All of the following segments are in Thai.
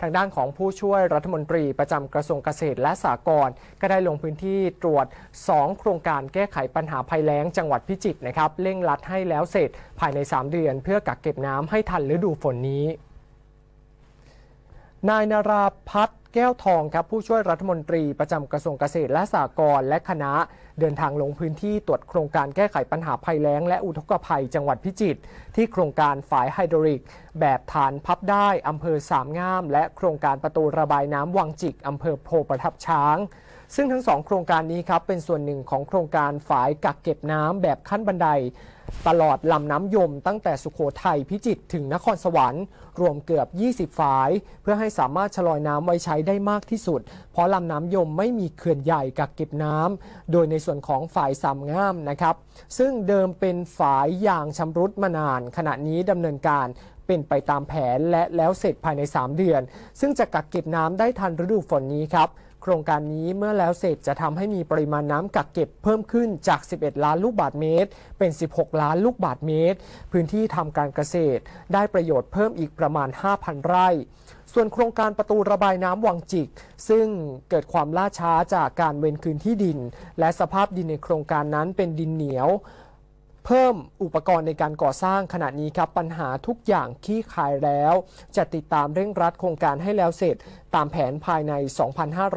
ทางด้านของผู้ช่วยรัฐมนตรีประจำกระทรวงเกษตรและสหกรณ์ก็ได้ลงพื้นที่ตรวจ 2 โครงการแก้ไขปัญหาภัยแล้งจังหวัดพิจิตรนะครับเร่งรัดให้แล้วเสร็จภายใน 3 เดือนเพื่อกักเก็บน้ำให้ทันฤดูฝนนี้ นายนาราพัฒน์แก้วทองครับ ผู้ช่วยรัฐมนตรีประจำกระทรวงเกษตรและสหกรณ์และคณะ เดินทางลงพื้นที่ตรวจโครงการแก้ไขปัญหาภัยแล้งและอุทกภัยจังหวัดพิจิตรที่โครงการฝายไฮดรอลิก แบบฐานพับได้อำเภอสามงาม และโครงการประตูระบายน้ำวังจิกอำเภอโพประทับช้างซึ่งทั้งสองโครงการนี้ครับ เป็นส่วนหนึ่งของโครงการฝายกักเก็บน้ำแบบขั้นบันได ตลอดลำน้ำยมตั้งแต่สุขโขทัยพิจิตรถึงนครสวรรค์ รวมเกือบ 20 ฝาย เพื่อให้สามารถชะลอยน้ำไว้ใช้ได้มากที่สุด เพราะลำน้ำยมไม่มีเขื่อนใหญ่กักเก็บน้ำโดยในส่วนของฝายสามงามนะครับ ซึ่งเดิมเป็นฝายยางชำรุดมานาน ขณะนี้ดำเนินการเป็นไปตามแผนและแล้วเสร็จภายใน3เดือน ซึ่งจะกักเก็บน้ำได้ทันฤดูฝนนี้ครับครงการนี้เมื่อแล้วเสร็จจะทำให้มีปริมาณน้ำกักเก็บเพิ่มขึ้นจาก 11 ล้านลูกบาทเมตร เป็น 16 ล้านลูกบาทเมตร พื้นที่ทำการเกษตร ได้ประโยชน์เพิ่มอีกประมาณ 5,000 ไร่ ส่วนโครงการประตูระบายน้ำวังจิก ซึ่งเกิดความล่าช้าจากการเว้นคืนที่ดิน และสภาพดินในโครงการนั้นเป็นดินเหนียวเพิ่มอุปกรณ์ในการก่อสร้างขณะนี้ครับ ปัญหาทุกอย่างขี้คายแล้ว จะติดตามเร่งรัดโครงการให้แล้วเสร็จ ตามแผนภายใน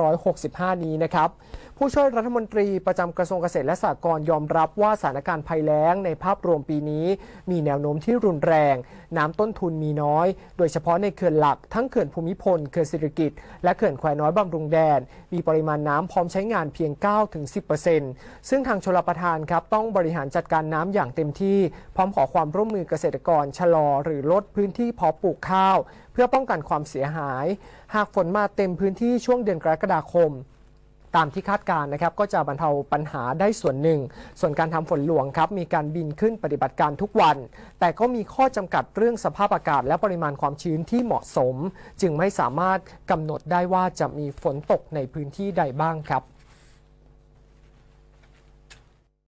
2,565 นี้นะครับ ผู้ช่วยรัฐมนตรีประจำกระทรวงเกษตรและสหกรณ์ยอมรับว่าสถานการณ์ภัยแล้งในภาพรวมปีนี้มีแนวโน้มที่รุนแรง น้ำต้นทุนมีน้อย โดยเฉพาะในเขื่อนหลักทั้งเขื่อนภูมิพลเขื่อนสิริกิตและเขื่อนแควน้อยบำรุงแดน มีปริมาณน้ำพร้อมใช้งานเพียง9-10%ซึ่งทางชลประทานครับต้องบริหารจัดการน้ำอย่างเต็มที่พร้อมขอความร่วมมือเกษตรกรชะลอ หรือลดพื้นที่เพาะปลูกข้าว เพื่อป้องกันความเสียหาย หากฝนมาเต็มพื้นที่ช่วงเดือนกรกฎาคม ตามที่คาดการนะครับก็จะบรรเทาปัญหาได้ส่วนหนึ่ง ส่วนการทำฝนหลวงครับ มีการบินขึ้นปฏิบัติการทุกวัน แต่ก็มีข้อจำกัดเรื่องสภาพอากาศและปริมาณความชื้นที่เหมาะสม จึงไม่สามารถกำหนดได้ว่าจะมีฝนตกในพื้นที่ใดบ้างครับ